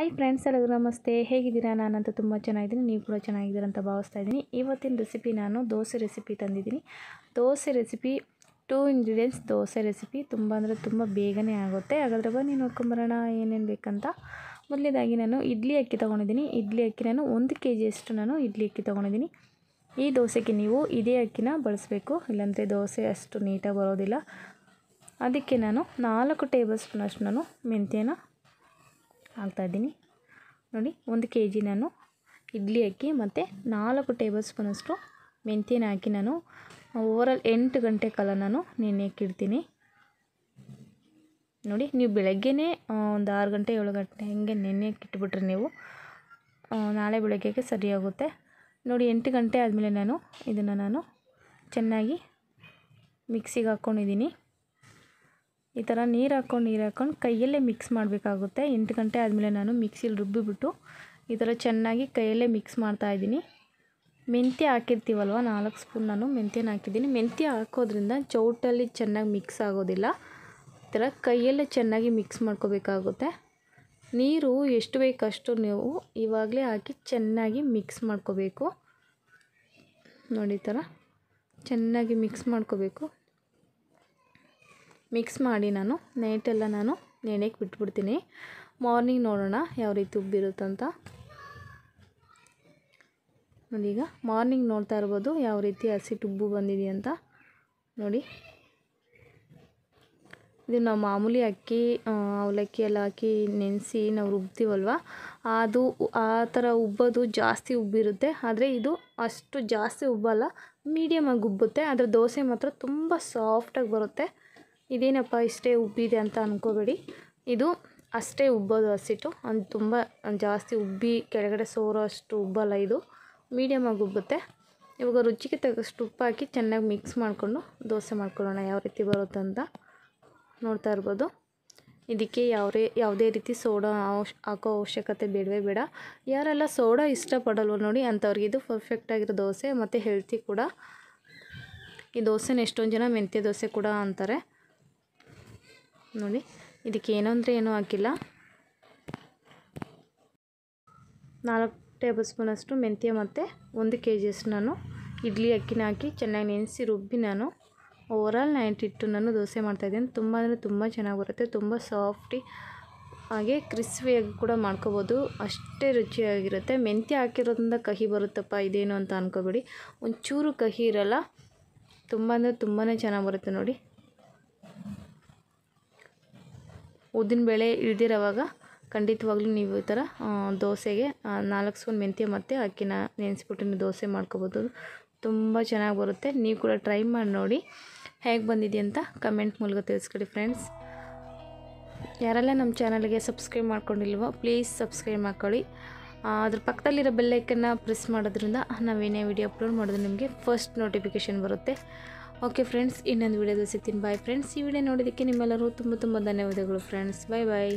hi friends ಎಲ್ಲರೂ ನಮಸ್ತೆ ಹೇಗಿದ್ದೀರಾ ನಾನಂತೂ ತುಂಬ ಚೆನ್ನಾಗಿದ್ದೀನಿ ನೀವು ಕೂಡ ಚೆನ್ನಾಗಿದ್ದೀರಂತ ಅಂತ ಭಾವಿಸ್ತಾ ಇದ್ದೀನಿ ಇವತ್ತಿನ ರೆಸಿಪಿ ನಾನು ದೋಸೆ ರೆಸಿಪಿ ತಂದಿದ್ದೀನಿ dosa recipe two ingredients dosa recipe ತುಂಬ ಅಂದರೆ ತುಂಬ ಬೇಗನೆ ಆಗುತ್ತೆ ಹಾಗಾದ್ರೆ ಬನ್ನಿ ನೋಡ್ಕೊಂಬರೋಣ ಏನೇನು ಬೇಕಂತ ಮೊದಲನೇದಾಗಿ ನಾನು ಇಡ್ಲಿ ಅಕ್ಕಿ ತೊಗೊಂಡಿದ್ದೀನಿ ಇಡ್ಲಿ ಅಕ್ಕಿ ನಾನು ಒಂದು ಕೆ ಜಿಯಷ್ಟು ನಾನು ಇಡ್ಲಿ ಅಕ್ಕಿ ತೊಗೊಂಡಿದ್ದೀನಿ ಈ ದೋಸೆಗೆ ನೀವು ಇದೇ ಅಕ್ಕಿನ ಬಳಸಬೇಕು ಇಲ್ಲಾಂದರೆ ದೋಸೆ ಅಷ್ಟು ನೀಟಾಗಿ ಬರೋದಿಲ್ಲ ಅದಕ್ಕೆ ನಾನು ನಾಲ್ಕು ಟೇಬಲ್ ಸ್ಪೂನಷ್ಟು ನಾನು ಮೆಂತ್ಯನ ಇದ್ದೀನಿ ನೋಡಿ ಒಂದು ಕೆ ಜಿ ನಾನು ಇಡ್ಲಿ ಅಕ್ಕಿ ಮತ್ತು ನಾಲ್ಕು ಟೇಬಲ್ ಸ್ಪೂನಷ್ಟು ಮೆಂತ್ಯನ ಹಾಕಿ ನಾನು ಆಲ್ ಎಂಟು ಗಂಟೆ ಕಾಲ ನಾನು ನೆನೆಯಕ್ಕಿಡ್ತೀನಿ ನೋಡಿ ನೀವು ಬೆಳಗ್ಗೆ ಒಂದು ಆರು ಗಂಟೆ ಏಳು ಗಂಟೆ ಹೀಗೆ ನೆನೆಯಕ್ಕೆ ಇಟ್ಬಿಟ್ರೆ ನೀವು ನಾಳೆ ಬೆಳಗ್ಗೆಗೆ ಸರಿಯಾಗುತ್ತೆ ನೋಡಿ ಎಂಟು ಗಂಟೆ ಆದಮೇಲೆ ನಾನು ಇದನ್ನು ನಾನು ಚೆನ್ನಾಗಿ ಮಿಕ್ಸಿಗೆ ಹಾಕ್ಕೊಂಡಿದ್ದೀನಿ ಈ ಥರ ನೀರು ಹಾಕ್ಕೊಂಡು ನೀರು ಹಾಕ್ಕೊಂಡು ಕೈಯಲ್ಲೇ ಮಿಕ್ಸ್ ಮಾಡಬೇಕಾಗುತ್ತೆ ಎಂಟು ಗಂಟೆ ಆದಮೇಲೆ ನಾನು ಮಿಕ್ಸಿಲಿ ರುಬ್ಬಿಬಿಟ್ಟು ಈ ಥರ ಚೆನ್ನಾಗಿ ಕೈಯಲ್ಲೇ ಮಿಕ್ಸ್ ಮಾಡ್ತಾಯಿದ್ದೀನಿ ಮೆಂತ್ಯ ಹಾಕಿರ್ತೀವಲ್ವ ನಾಲ್ಕು ಸ್ಪೂನ್ ನಾನು ಮೆಂತ್ಯನ ಹಾಕಿದ್ದೀನಿ ಮೆಂತ್ಯ ಹಾಕೋದ್ರಿಂದ ಚೌಟಲ್ಲಿ ಚೆನ್ನಾಗಿ ಮಿಕ್ಸ್ ಆಗೋದಿಲ್ಲ ಈ ಥರ ಕೈಯಲ್ಲೇ ಚೆನ್ನಾಗಿ ಮಿಕ್ಸ್ ಮಾಡ್ಕೋಬೇಕಾಗುತ್ತೆ ನೀರು ಎಷ್ಟು ಬೇಕಷ್ಟು ನೀವು ಇವಾಗಲೇ ಹಾಕಿ ಚೆನ್ನಾಗಿ ಮಿಕ್ಸ್ ಮಾಡ್ಕೋಬೇಕು ನೋಡಿ ಥರ ಚೆನ್ನಾಗಿ ಮಿಕ್ಸ್ ಮಾಡ್ಕೋಬೇಕು ಮಿಕ್ಸ್ ಮಾಡಿ ನಾನು ನೈಟೆಲ್ಲ ನಾನು ನೆನೆಯಕ್ಕೆ ಬಿಟ್ಬಿಡ್ತೀನಿ ಮಾರ್ನಿಂಗ್ ನೋಡೋಣ ಯಾವ ರೀತಿ ಉಬ್ಬಿರುತ್ತಂತ ಈಗ ಮಾರ್ನಿಂಗ್ ನೋಡ್ತಾ ಇರ್ಬೋದು ಯಾವ ರೀತಿ ಹಸಿಟ್ಟು ಉಬ್ಬು ಬಂದಿದೆಯಂತ ನೋಡಿ ಇದು ನಾವು ಮಾಮೂಲಿ ಅಕ್ಕಿ ಅವಲಕ್ಕಿ ಎಲ್ಲ ಹಾಕಿ ನೆನೆಸಿ ನಾವು ರುಬ್ತೀವಲ್ವ ಅದು ಆ ಥರ ಉಬ್ಬೋದು ಜಾಸ್ತಿ ಉಬ್ಬಿರುತ್ತೆ ಆದರೆ ಇದು ಅಷ್ಟು ಜಾಸ್ತಿ ಉಬ್ಬಲ್ಲ ಮೀಡಿಯಮಾಗಿ ಉಬ್ಬುತ್ತೆ ಆದರೆ ದೋಸೆ ಮಾತ್ರ ತುಂಬ ಸಾಫ್ಟಾಗಿ ಬರುತ್ತೆ ಇದೇನಪ್ಪ ಇಷ್ಟೇ ಉಬ್ಬಿದೆ ಅಂತ ಅಂದ್ಕೋಬೇಡಿ ಇದು ಅಷ್ಟೇ ಉಬ್ಬೋದು ಹಸಿಟ್ಟು ಒಂದು ತುಂಬ ಜಾಸ್ತಿ ಉಬ್ಬಿ ಕೆಳಗಡೆ ಸೋರೋ ಅಷ್ಟು ಉಬ್ಬಲ್ಲ ಇದು ಮೀಡಿಯಮಾಗಿ ಉಬ್ಬುತ್ತೆ ಇವಾಗ ರುಚಿಗೆ ತಗಷ್ಟು ಉಪ್ಪು ಹಾಕಿ ಚೆನ್ನಾಗಿ ಮಿಕ್ಸ್ ಮಾಡಿಕೊಂಡು ದೋಸೆ ಮಾಡ್ಕೊಳ್ಳೋಣ ಯಾವ ರೀತಿ ಬರುತ್ತಂತ ಅಂತ ನೋಡ್ತಾ ಇರ್ಬೋದು ಇದಕ್ಕೆ ಯಾವರೇ ಯಾವುದೇ ರೀತಿ ಸೋಡಾ ಹಾಕೋ ಅವಶ್ಯಕತೆ ಬೇಡವೇ ಬೇಡ ಯಾರೆಲ್ಲ ಸೋಡಾ ಇಷ್ಟಪಡಲ್ವ ನೋಡಿ ಅಂಥವ್ರಿಗೆ ಇದು ಪರ್ಫೆಕ್ಟಾಗಿರೋ ದೋಸೆ ಮತ್ತು ಹೆಲ್ತಿ ಕೂಡ ಈ ದೋಸೆನ ಎಷ್ಟೊಂದು ಜನ ಮೆಂತ್ಯ ದೋಸೆ ಕೂಡ ಅಂತಾರೆ ನೋಡಿ ಇದಕ್ಕೆ ಏನು ಅಂದರೆ ಏನೂ ಹಾಕಿಲ್ಲ ನಾಲ್ಕು ಟೇಬಲ್ ಸ್ಪೂನಷ್ಟು ಮೆಂತ್ಯ ಮತ್ತು ಒಂದು ಕೆ ಜಿಯಷ್ಟು ನಾನು ಇಡ್ಲಿ ಅಕ್ಕಿನ ಹಾಕಿ ಚೆನ್ನಾಗಿ ನೆನೆಸಿ ರುಬ್ಬಿ ನಾನು ಆಲ್ ನೈಂಟಿ ಇಟ್ಟು ನಾನು ದೋಸೆ ಮಾಡ್ತಾಯಿದ್ದೀನಿ ತುಂಬ ಅಂದರೆ ತುಂಬ ಚೆನ್ನಾಗಿ ಬರುತ್ತೆ ತುಂಬ ಸಾಫ್ಟಿ ಹಾಗೆ ಕ್ರಿಸ್ಪಿಯಾಗಿ ಕೂಡ ಮಾಡ್ಕೋಬೋದು ಅಷ್ಟೇ ರುಚಿಯಾಗಿರುತ್ತೆ ಮೆಂತ್ಯ ಹಾಕಿರೋದ್ರಿಂದ ಕಹಿ ಬರುತ್ತಪ್ಪ ಇದೇನು ಅಂತ ಅನ್ಕೋಬೇಡಿ ಒಂಚೂರು ಕಹಿ ಇರಲ್ಲ ತುಂಬ ಅಂದರೆ ತುಂಬಾ ಚೆನ್ನಾಗಿ ಬರುತ್ತೆ ನೋಡಿ ಉದ್ದಿನ ಬೇಳೆ ಇಳಿದಿರೋವಾಗ ಖಂಡಿತವಾಗ್ಲೂ ನೀವು ಈ ಥರ ದೋಸೆಗೆ ನಾಲ್ಕು ಸ್ಪೂನ್ ಮೆಂತ್ಯ ಮತ್ತು ಅಕ್ಕಿನ ನೆನೆಸ್ಬಿಟ್ಟು ನೀವು ದೋಸೆ ಮಾಡ್ಕೋಬೋದು ತುಂಬ ಚೆನ್ನಾಗಿ ಬರುತ್ತೆ ನೀವು ಕೂಡ ಟ್ರೈ ಮಾಡಿ ನೋಡಿ ಹೇಗೆ ಬಂದಿದೆ ಅಂತ ಕಮೆಂಟ್ ಮೂಲಕ ತಿಳಿಸ್ಕೊಡಿ ಫ್ರೆಂಡ್ಸ್ ಯಾರೆಲ್ಲ ನಮ್ಮ ಚಾನಲ್ಗೆ ಸಬ್ಸ್ಕ್ರೈಬ್ ಮಾಡ್ಕೊಂಡಿಲ್ವೋ ಪ್ಲೀಸ್ ಸಬ್ಸ್ಕ್ರೈಬ್ ಮಾಡ್ಕೊಳ್ಳಿ ಅದ್ರ ಪಕ್ಕದಲ್ಲಿರೋ ಬೆಲ್ಲೈಕನ್ನ ಪ್ರೆಸ್ ಮಾಡೋದ್ರಿಂದ ನಾವೇನೇ ವಿಡಿಯೋ ಅಪ್ಲೋಡ್ ಮಾಡೋದು ನಿಮಗೆ ಫಸ್ಟ್ ನೋಟಿಫಿಕೇಷನ್ ಬರುತ್ತೆ ಓಕೆ ಫ್ರೆಂಡ್ಸ್ ಇನ್ನೊಂದು ವೀಡಿಯೋದಲ್ಲಿ ಸಿಗ್ತೀನಿ ಬಾಯ್ ಫ್ರೆಂಡ್ಸ್ ಈ ವಿಡಿಯೋ ನೋಡೋದಕ್ಕೆ ನಿಮ್ಮೆಲ್ಲರೂ ತುಂಬ ತುಂಬ ಧನ್ಯವಾದಗಳು ಫ್ರೆಂಡ್ಸ್ ಬಾಯ್ ಬಾಯ್